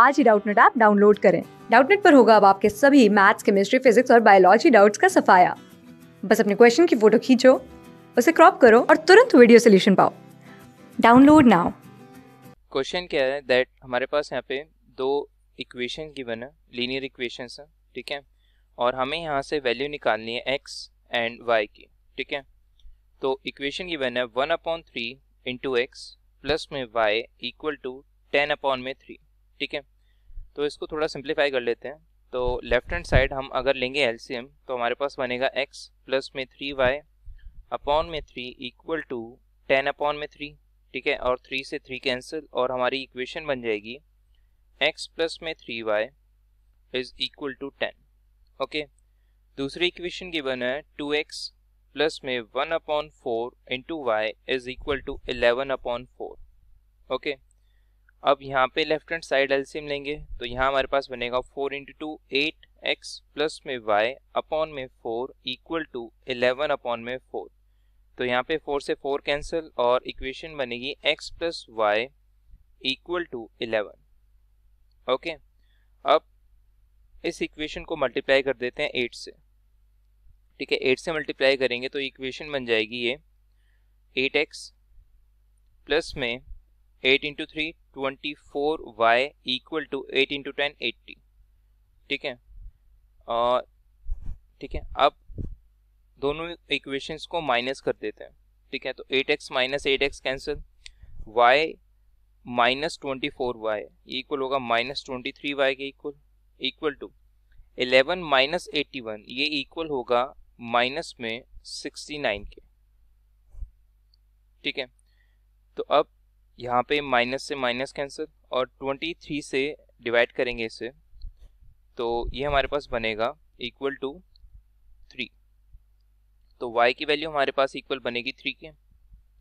आज ही Doubtnet app download करें डाउटनेट पर होगा अब आपके सभी मैथ्स केमिस्ट्री फिजिक्स और बायोलॉजी डाउट्स का सफाया बस अपने क्वेश्चन की फोटो खींचो उसे क्रॉप करो और तुरंत वीडियो सोल्यूशन पाओ डाउनलोड नाउ क्वेश्चन क्या है दैट हमारे पास यहाँ पे दो इक्वेशन की है लीनियर इक्वेशन हैं ठीक है और हमें यहाँ से वैल्यू निकालनी है एक्स एंड वाई की ठीक है तो इक्वेशन की गिवन है one upon three into x plus में y equal to ten upon में थ्री ठीक है तो इसको थोड़ा सिंप्लीफाई कर लेते हैं तो लेफ्ट हैंड साइड हम अगर लेंगे एल तो हमारे पास बनेगा एक्स प्लस में थ्री वाई अपॉन में three equal to ten upon में थ्री ठीक है और थ्री से थ्री कैंसिल और हमारी इक्वेशन बन जाएगी एक्स प्लस में three y is equal to ten okay दूसरी इक्वेशन की बना है टू एक्स प्लस में one upon four into y is equal to eleven upon four okay अब यहाँ पे लेफ्ट हैंड साइड एल्सियम लेंगे तो यहाँ हमारे पास बनेगा four into two eight x plus में वाई अपॉन में four equal to eleven upon में फोर तो यहाँ पे फोर से फोर कैंसिल और इक्वेशन बनेगी x plus y equal to eleven okay अब इस इक्वेशन को मल्टीप्लाई कर देते हैं एट से ठीक है एट से मल्टीप्लाई करेंगे तो इक्वेशन बन जाएगी ये एट एक्स प्लस में eight into three twenty four y equal to eight into ten eighty ठीक है और ठीक है अब दोनों इक्वेशंस को माइनस कर देते हैं ठीक है तो eight x minus eight x cancel y minus twenty four y equal होगा माइनस ट्वेंटी थ्री वाई के equal equal to eleven minus eighty one ये इक्वल होगा माइनस में सिक्सटी नाइन के ठीक है तो अब यहाँ पे माइनस से माइनस कैंसिल और 23 से डिवाइड करेंगे इसे तो ये हमारे पास बनेगा इक्वल टू थ्री तो y की वैल्यू हमारे पास इक्वल बनेगी थ्री के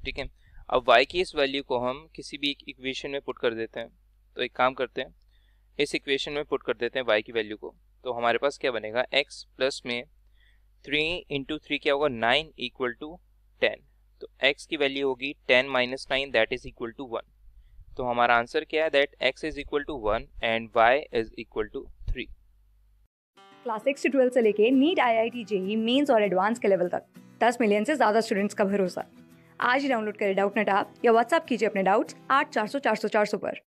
ठीक है अब y की इस वैल्यू को हम किसी भी एक इक्वेशन में पुट कर देते हैं तो एक काम करते हैं इस इक्वेशन में पुट कर देते हैं y की वैल्यू को तो हमारे पास क्या बनेगा x प्लस में थ्री इंटू थ्री क्या होगा नाइन इक्वल टू एक्स की वैल्यू होगी ten minus nine that is equal to one तो हमारा आंसर क्या है that x is equal to one and y is equal to three class six से twelfth से लेके NEET I I T JEE mains और advance के level तक दस मिलियन से ज्यादा स्टूडेंट्स का भरोसा आज ही डाउनलोड करें डाउट नेट आप या व्हाट्सअप कीजिए अपने डाउट्स आठ चार सौ चार सौ चार सौ पर